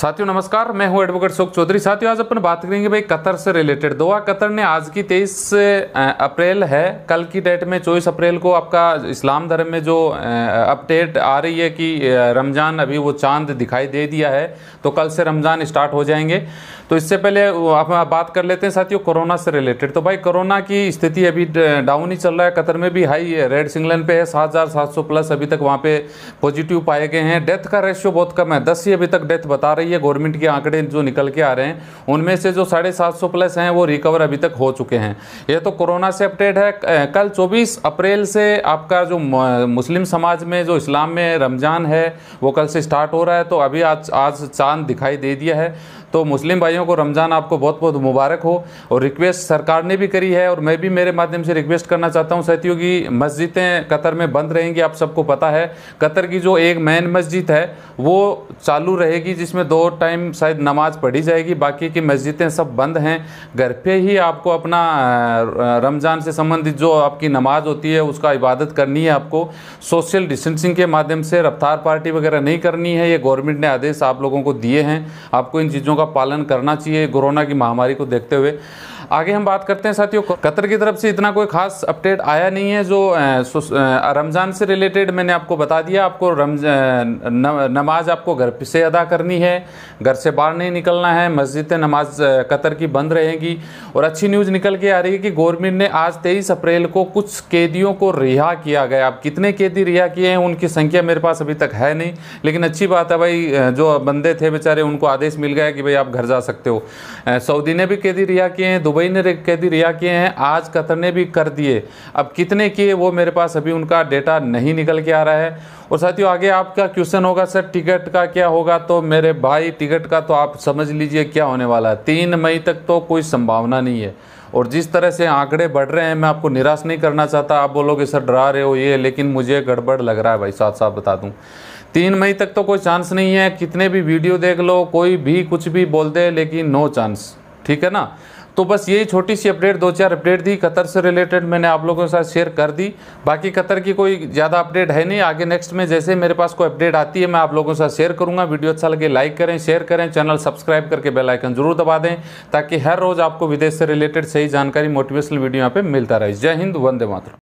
साथियों नमस्कार मैं हूं एडवोकेट शोक चौधरी साथियों आज अपन बात करेंगे भाई कतर से रिलेटेड दोहा कतर ने आज की तेईस अप्रैल है कल की डेट में चौबीस अप्रैल को आपका इस्लाम धर्म में जो अपडेट आ रही है कि रमज़ान अभी वो चांद दिखाई दे दिया है तो कल से रमज़ान स्टार्ट हो जाएंगे तो इससे पहले आप बात कर लेते हैं साथियों कोरोना से रिलेटेड तो भाई कोरोना की स्थिति अभी डाउन ही चल रहा है कतर में भी हाई रेड सिंगलन पे है सात प्लस अभी तक वहाँ पे पॉजिटिव पाए गए हैं डेथ का रेशियो बहुत कम है दस ही अभी तक डेथ बता रही ये गवर्नमेंट के आंकड़े जो निकल के आ रहे हैं उनमें से जो साढ़े सात सौ प्लस हैं वो रिकवर अभी तक हो चुके हैं ये तो कोरोना से अपडेट है कल 24 अप्रैल से आपका जो मुस्लिम समाज में जो इस्लाम में रमज़ान है वो कल से स्टार्ट हो रहा है तो अभी आज आज चांद दिखाई दे दिया है तो मुस्लिम भाइयों को रमज़ान आपको बहुत बहुत मुबारक हो और रिक्वेस्ट सरकार ने भी करी है और मैं भी मेरे माध्यम से रिक्वेस्ट करना चाहता हूँ साथियों की मस्जिदें कतर में बंद रहेंगी आप सबको पता है कतर की जो एक मैन मस्जिद है वो चालू रहेगी जिसमें दो टाइम शायद नमाज पढ़ी जाएगी बाकी की मस्जिदें सब बंद हैं घर पर ही आपको अपना रमज़ान से संबंधित जो आपकी नमाज होती है उसका इबादत करनी है आपको सोशल डिस्टेंसिंग के माध्यम से रफ्तार पार्टी वगैरह नहीं करनी है ये गवर्नमेंट ने आदेश आप लोगों को दिए हैं आपको इन चीज़ों का पालन करना चाहिए कोरोना की महामारी को देखते हुए आगे हम बात करते हैं साथियों कतर की तरफ से इतना कोई खास अपडेट आया नहीं है जो रमज़ान से रिलेटेड मैंने आपको बता दिया आपको रमज नमाज आपको घर से अदा करनी है घर से बाहर नहीं निकलना है मस्जिदें नमाज कतर की बंद रहेगी और अच्छी न्यूज़ निकल के आ रही है कि गवर्नमेंट ने आज तेईस अप्रैल को कुछ कैदियों को रिहा किया गया अब कितने कैदी रिहा किए हैं उनकी संख्या मेरे पास अभी तक है नहीं लेकिन अच्छी बात है भाई जो बंदे थे बेचारे उनको आदेश मिल गया कि हुए आप घर जा सकते हो सऊदी ने भी कैदी रिहा किए हैं दुबई ने कैदी रिहा किए हैं आज कतर ने भी कर दिए अब कितने किए वो मेरे पास अभी उनका डेटा नहीं निकल के आ रहा है और साथियों आगे आपका क्वेश्चन होगा सर टिकट का क्या होगा तो मेरे भाई टिकट का तो आप समझ लीजिए क्या होने वाला है तीन मई तक तो कोई संभावना नहीं है और जिस तरह से आंकड़े बढ़ रहे हैं मैं आपको निराश नहीं करना चाहता आप बोलोगे सर डरा रहे हो ये लेकिन मुझे गड़बड़ लग रहा है भाई साथ साथ बता दूँ तीन मई तक तो कोई चांस नहीं है कितने भी वीडियो देख लो कोई भी कुछ भी बोल दे लेकिन नो चांस ठीक है ना तो बस यही छोटी सी अपडेट दो चार अपडेट दी कतर से रिलेटेड मैंने आप लोगों के साथ शेयर कर दी बाकी कतर की कोई ज़्यादा अपडेट है नहीं आगे नेक्स्ट में जैसे मेरे पास कोई अपडेट आती है मैं आप लोगों के साथ शेयर करूँगा वीडियो अच्छा लगे लाइक करें शेयर करें चैनल सब्सक्राइब करके बेलाइकन ज़रूर दबा दें ताकि हर रोज़ आपको विदेश से रिलेटेड सही जानकारी मोटिवेशनल वीडियो यहाँ पर मिलता रहे जय हिंद वंदे मातरम